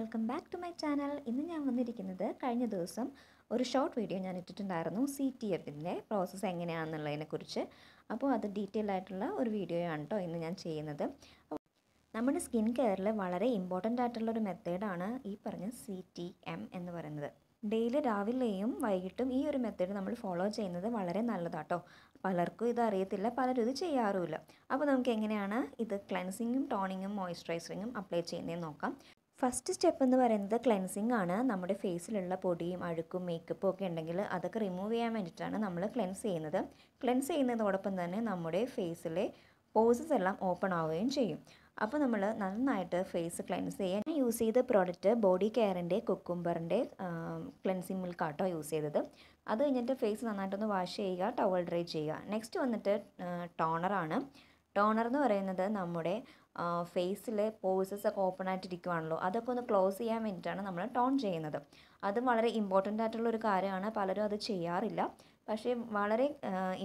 welcome back to my channel ഇന്ന് ഞാൻ വന്നിരിക്കുന്നത് കഴിഞ്ഞ ദിവസം ഒരു ഷോർട്ട് വീഡിയോ ഞാൻ ഇട്ടിട്ടുണ്ടായിരുന്നു സി ടി എഫിൻ്റെ പ്രോസസ്സ് എങ്ങനെയാണെന്നുള്ളതിനെക്കുറിച്ച് അപ്പോൾ അത് ഡീറ്റെയിൽ ആയിട്ടുള്ള ഒരു വീഡിയോ ആണ് കേട്ടോ ഇന്ന് ഞാൻ ചെയ്യുന്നത് നമ്മുടെ സ്കിൻ കെയറിൽ വളരെ ഇമ്പോർട്ടൻ്റ് ഒരു മെത്തേഡാണ് ഈ പറഞ്ഞ സി ടി എം എന്ന് പറയുന്നത് ഡെയിലി രാവിലെയും വൈകിട്ടും ഈ ഒരു മെത്തേഡ് നമ്മൾ ഫോളോ ചെയ്യുന്നത് വളരെ നല്ലതാട്ടോ പലർക്കും ഇത് അറിയത്തില്ല പലരും ഇത് ചെയ്യാറുമില്ല അപ്പോൾ നമുക്ക് എങ്ങനെയാണ് ഇത് ക്ലൻസിങ്ങും ടോണിങ്ങും മോയ്സ്ചറൈസറിങ്ങും അപ്ലൈ ചെയ്യുന്നതെന്ന് നോക്കാം ഫസ്റ്റ് സ്റ്റെപ്പ് എന്ന് പറയുന്നത് ക്ലെൻസിങ് ആണ് നമ്മുടെ ഫേസിലുള്ള പൊടിയും അഴുക്കും മേക്കപ്പും ഒക്കെ ഉണ്ടെങ്കിൽ അതൊക്കെ റിമൂവ് ചെയ്യാൻ വേണ്ടിയിട്ടാണ് നമ്മൾ ക്ലെൻസ് ചെയ്യുന്നത് ക്ലെൻസ് ചെയ്യുന്നതോടൊപ്പം തന്നെ നമ്മുടെ ഫേസിലെ പോസസ് എല്ലാം ഓപ്പൺ ആവുകയും ചെയ്യും അപ്പോൾ നമ്മൾ നന്നായിട്ട് ഫേസ് ക്ലെൻസ് ചെയ്യാൻ യൂസ് ചെയ്ത പ്രോഡക്റ്റ് ബോഡി കെയറിൻ്റെ കുക്കുംബറിൻ്റെ ക്ലെൻസിങ് മിൽക്കാട്ടോ യൂസ് ചെയ്തത് അത് കഴിഞ്ഞിട്ട് ഫേസ് നന്നായിട്ടൊന്ന് വാഷ് ചെയ്യുക ടവൽ ഡ്രൈ ചെയ്യുക നെക്സ്റ്റ് വന്നിട്ട് ടോണറാണ് ടോണർ എന്ന് പറയുന്നത് നമ്മുടെ ഫേസിൽ പോഴ്സസ് ഒക്കെ ഓപ്പൺ ആയിട്ടിരിക്കുവാണല്ലോ അതൊക്കെ ഒന്ന് ക്ലോസ് ചെയ്യാൻ വേണ്ടിയിട്ടാണ് നമ്മൾ ടോൺ ചെയ്യുന്നത് അതും വളരെ ഇമ്പോർട്ടൻ്റ് ആയിട്ടുള്ള ഒരു കാര്യമാണ് പലരും അത് ചെയ്യാറില്ല പക്ഷേ വളരെ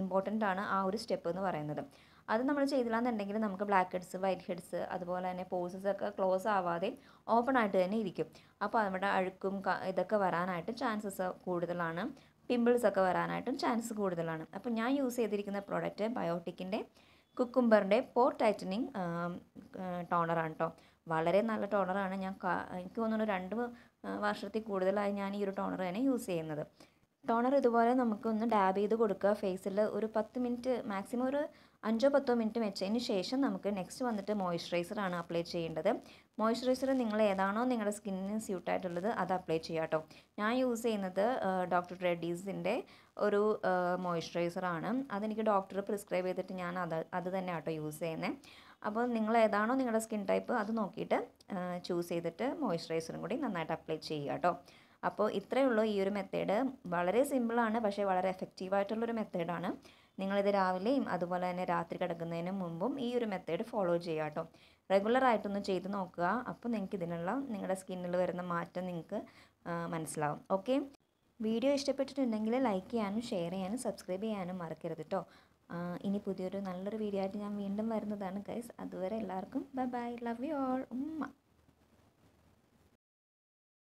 ഇമ്പോർട്ടൻ്റ് ആണ് ആ ഒരു സ്റ്റെപ്പ് എന്ന് പറയുന്നത് അത് നമ്മൾ ചെയ്തില്ലാന്നുണ്ടെങ്കിൽ നമുക്ക് ബ്ലാക്ക് ഹെഡ്സ് വൈറ്റ് ഹെഡ്സ് അതുപോലെ തന്നെ പോഴ്സസ് ഒക്കെ ക്ലോസ് ആവാതെ ഓപ്പൺ ആയിട്ട് തന്നെ ഇരിക്കും അപ്പോൾ നമ്മുടെ അഴുക്കും ഇതൊക്കെ വരാനായിട്ട് ചാൻസസ് കൂടുതലാണ് പിമ്പിൾസ് ഒക്കെ വരാനായിട്ടും ചാൻസ് കൂടുതലാണ് അപ്പോൾ ഞാൻ യൂസ് ചെയ്തിരിക്കുന്ന പ്രോഡക്റ്റ് ബയോട്ടിക്കിൻ്റെ കുക്കുംബറിൻ്റെ പോർ ടൈറ്റനിങ് ടോണറാണ് കേട്ടോ വളരെ നല്ല ടോണറാണ് ഞാൻ എനിക്ക് തോന്നുന്നു രണ്ട് വർഷത്തിൽ കൂടുതലായി ഞാൻ ഈ ഒരു ടോണർ തന്നെ യൂസ് ചെയ്യുന്നത് ടോണർ ഇതുപോലെ നമുക്കൊന്ന് ഡാബ് ചെയ്ത് കൊടുക്കുക ഫേസിൽ ഒരു പത്ത് മിനിറ്റ് മാക്സിമം ഒരു അഞ്ചോ പത്തോ മിനിറ്റ് വെച്ചതിന് ശേഷം നമുക്ക് നെക്സ്റ്റ് വന്നിട്ട് ആണ് അപ്ലൈ ചെയ്യേണ്ടത് മോയ്സ്ചറൈസർ നിങ്ങൾ ഏതാണോ നിങ്ങളുടെ സ്കിന്നിന് സ്യൂട്ടായിട്ടുള്ളത് അത് അപ്ലൈ ചെയ്യുക കേട്ടോ ഞാൻ യൂസ് ചെയ്യുന്നത് ഡോക്ടർ റെഡീസിൻ്റെ ഒരു ആണ് അതെനിക്ക് ഡോക്ടർ പ്രിസ്ക്രൈബ് ചെയ്തിട്ട് ഞാൻ അത് അത് തന്നെ കേട്ടോ യൂസ് ചെയ്യുന്നത് അപ്പോൾ നിങ്ങൾ ഏതാണോ നിങ്ങളുടെ സ്കിൻ ടൈപ്പ് അത് നോക്കിയിട്ട് ചൂസ് ചെയ്തിട്ട് മോയ്സ്ചറൈസറും കൂടി നന്നായിട്ട് അപ്ലൈ ചെയ്യുക കേട്ടോ അപ്പോൾ ഇത്രയേ ഉള്ളൂ ഈ ഒരു മെത്തേഡ് വളരെ സിമ്പിളാണ് പക്ഷേ വളരെ എഫക്റ്റീവായിട്ടുള്ളൊരു മെത്തേഡാണ് നിങ്ങളിത് രാവിലെയും അതുപോലെ തന്നെ രാത്രി കിടക്കുന്നതിന് മുമ്പും ഈ ഒരു മെത്തേഡ് ഫോളോ ചെയ്യുക കേട്ടോ റെഗുലറായിട്ടൊന്ന് ചെയ്ത് നോക്കുക അപ്പോൾ നിങ്ങൾക്ക് ഇതിനുള്ള നിങ്ങളുടെ സ്കിന്നിൽ വരുന്ന മാറ്റം നിങ്ങൾക്ക് മനസ്സിലാവും ഓക്കെ വീഡിയോ ഇഷ്ടപ്പെട്ടിട്ടുണ്ടെങ്കിൽ ലൈക്ക് ചെയ്യാനും ഷെയർ ചെയ്യാനും സബ്സ്ക്രൈബ് ചെയ്യാനും മറക്കരുത് കേട്ടോ ഇനി പുതിയൊരു നല്ലൊരു വീഡിയോ ആയിട്ട് ഞാൻ വീണ്ടും വരുന്നതാണ് ഗൈസ് അതുവരെ എല്ലാവർക്കും bye bye love you all ഉമ്മ